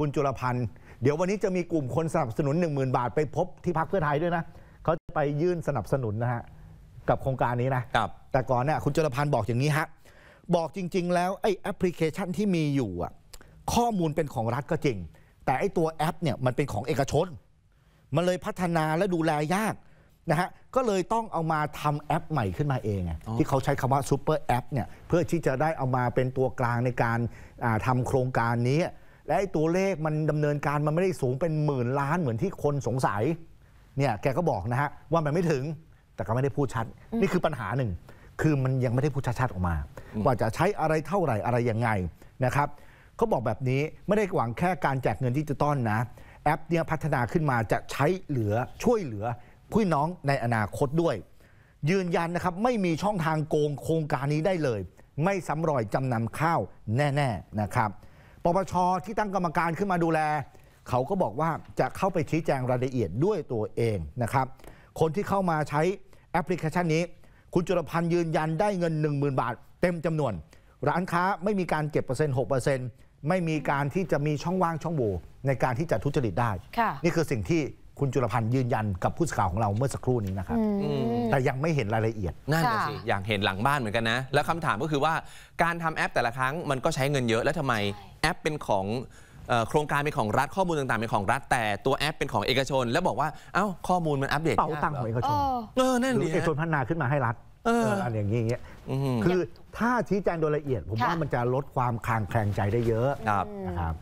คุณจุลพันธ์เดี๋ยววันนี้จะมีกลุ่มคนสนับสนุน 1 0,000 บาทไปพบที่พักเพื่อไทยด้วยนะเขาจะไปยื่นสนับสนุนนะฮะ กับโครงการนี้นะแต่ก่อนเนี่ยคุณจุลพันธ์บอกอย่างนี้ฮะ บอกจริง ๆ แล้วไอ้แอปพลิเคชันที่มีอยู่อะข้อมูลเป็นของรัฐก็จริง แต่ไอ้ตัวแอปเนี่ยมันเป็นของเอกชน มันเลยพัฒนาและดูแลยากนะฮะก็เลยต้องเอามาทำแอป ใหม่ขึ้นมาเองอที่เขาใช้คำว่าซูเปอร์แอปเนี่ยเพื่อที่จะได้เอามาเป็นตัวกลางในการทำโครงการนี้และไอ้ตัวเลขมันดำเนินการมันไม่ได้สูงเป็นหมื่นล้านเหมือนที่คนสงสัย เนี่ยแกก็บอกนะฮะว่ามันไม่ถึงแต่ก็ไม่ได้พูดชัด นี่คือปัญหาหนึ่ง คือมันยังไม่ได้พูดชัดๆออกมา ว่าจะใช้อะไรเท่าไหร่อะไรยังไงนะครับเขาบอกแบบนี้ไม่ได้หวังแค่การแจกเงินดิจิตอลนะ แอปเนี่ยพัฒนาขึ้นมาจะใช้เหลือช่วยเหลือพี่น้องในอนาคตด้วย ยืนยันนะครับไม่มีช่องทางโกงโครงการนี้ได้เลย ไม่ซ้ำรอยจำนำข้าวแน่ ๆนะครับปปชที่ตั้งกรรมการขึ้นมาดูแล เขาก็บอกว่าจะเข้าไปชี้แจงรายละเอียดด้วยตัวเองนะครับ คนที่เข้ามาใช้แอปพลิเคชันนี้ คุณจุลพันธ์ยืนยันได้เงิน 10,000 บาท เต็มจำนวน ร้านค้าไม่มีการเก็บเปอร์เซ็นต์หกเปอร์เซ็นต์ไม่มีการที่จะมีช่องว่างช่องโหว่ในการที่จะทุจริตได้ นี่คือสิ่งที่คุณจุลพันธ์ยืนยันกับผู้สื่อข่าวของเราเมื่อสักครู่นี้นะครับแต่ยังไม่เห็นรายละเอียดนั่นะสิอยากเห็นหลังบ้านเหมือนกันนะ แล้วคำถามก็คือว่าการทำแอปแต่ละครั้งมันก็ใช้เงินเยอะ แล้วทำไมแอปเป็นของโครงการเป็นของรัฐข้อมูลต่างๆเป็นของรัฐ แต่ตัวแอปเป็นของเอกชน แล้วบอกว่าเอ้าข้อมูลมันอัปเดตเป่าตังค์ของเอกชนเออนั่นหรืดิอเอกชนพัฒนาขึ้นมาให้รัฐเอออะไรอย่างเงี้ยคือถ้าชี้แจงโดยละเอียด ผมว่ามันจะลดความคลางแคลงใจได้เยอะนะครับ